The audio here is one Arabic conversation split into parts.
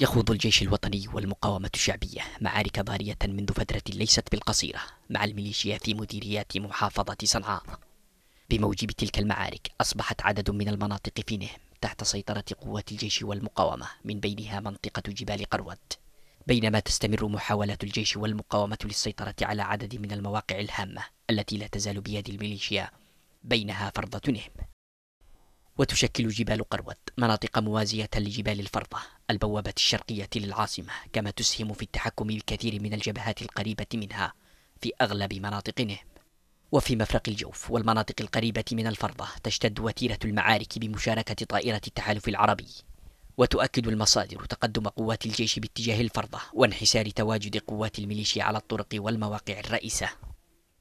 يخوض الجيش الوطني والمقاومة الشعبية معارك ضارية منذ فترة ليست بالقصيرة مع الميليشيا في مديريات محافظة صنعاء بموجب تلك المعارك أصبحت عدد من المناطق في نهم تحت سيطرة قوات الجيش والمقاومة من بينها منطقة جبال قرود بينما تستمر محاولات الجيش والمقاومة للسيطرة على عدد من المواقع الهامة التي لا تزال بيد الميليشيا بينها فرضة نهم وتشكل جبال قرود مناطق موازية لجبال الفرضة البوابة الشرقية للعاصمة كما تسهم في التحكم بكثير من الجبهات القريبة منها في أغلب مناطقهم وفي مفرق الجوف والمناطق القريبة من الفرضة تشتد وتيرة المعارك بمشاركة طائرة التحالف العربي وتؤكد المصادر تقدم قوات الجيش باتجاه الفرضة وانحسار تواجد قوات الميليشيا على الطرق والمواقع الرئيسة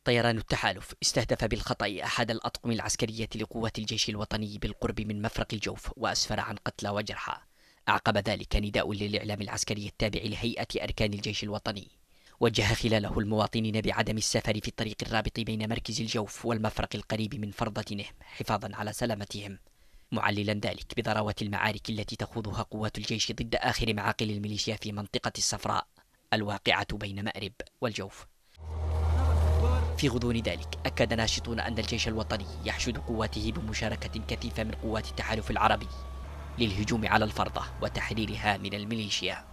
طيران التحالف استهدف بالخطأ أحد الأطقم العسكرية لقوات الجيش الوطني بالقرب من مفرق الجوف وأسفر عن قتلى وجرحى أعقب ذلك نداء للإعلام العسكري التابع لهيئة أركان الجيش الوطني وجه خلاله المواطنين بعدم السفر في الطريق الرابط بين مركز الجوف والمفرق القريب من فرضة نهم حفاظا على سلامتهم معللا ذلك بضروة المعارك التي تخوضها قوات الجيش ضد آخر معاقل الميليشيا في منطقة الصفراء الواقعة بين مأرب والجوف في غضون ذلك أكد ناشطون أن الجيش الوطني يحشد قواته بمشاركة كثيفة من قوات التحالف العربي للهجوم على الفرضة وتحريرها من الميليشيا